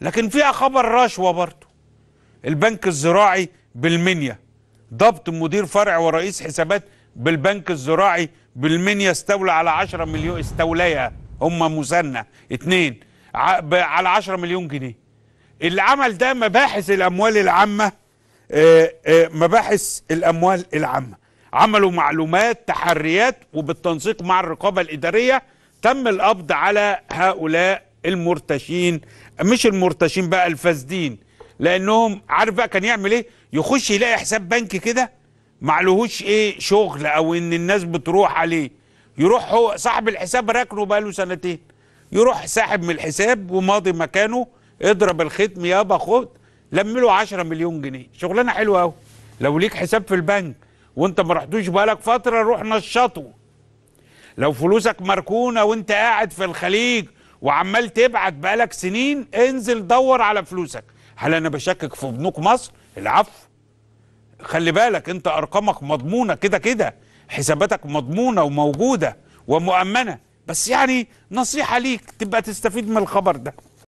لكن فيها خبر رشوة برضو البنك الزراعي بالمنيا ضبط مدير فرع ورئيس حسابات بالبنك الزراعي بالمنيا استولى على 10 مليون استوليها هم مثنى اتنين على 10 مليون جنيه اللي عمل ده مباحث الاموال العامه آه، آه، مباحث الاموال العامه عملوا معلومات تحريات وبالتنسيق مع الرقابه الاداريه تم القبض على هؤلاء المرتشين مش المرتشين بقى الفاسدين لانهم عارف بقى كان يعمل ايه يخش يلاقي حساب بنكي كده معلهوش ايه شغل او ان الناس بتروح عليه يروح هو صاحب الحساب راكنه بقى له سنتين يروح ساحب من الحساب وماضي مكانه اضرب الختم يابا خد لم له 10 مليون جنيه شغلانه حلوه قوي لو ليك حساب في البنك وانت ما رحتوش بقالك فتره روح نشطه لو فلوسك مركونه وانت قاعد في الخليج وعمال تبعت بقالك سنين انزل دور على فلوسك هل انا بشكك في بنوك مصر العفو خلي بالك انت ارقامك مضمونه كده كده حساباتك مضمونه وموجوده ومؤمنه بس يعني نصيحه ليك تبقى تستفيد من الخبر ده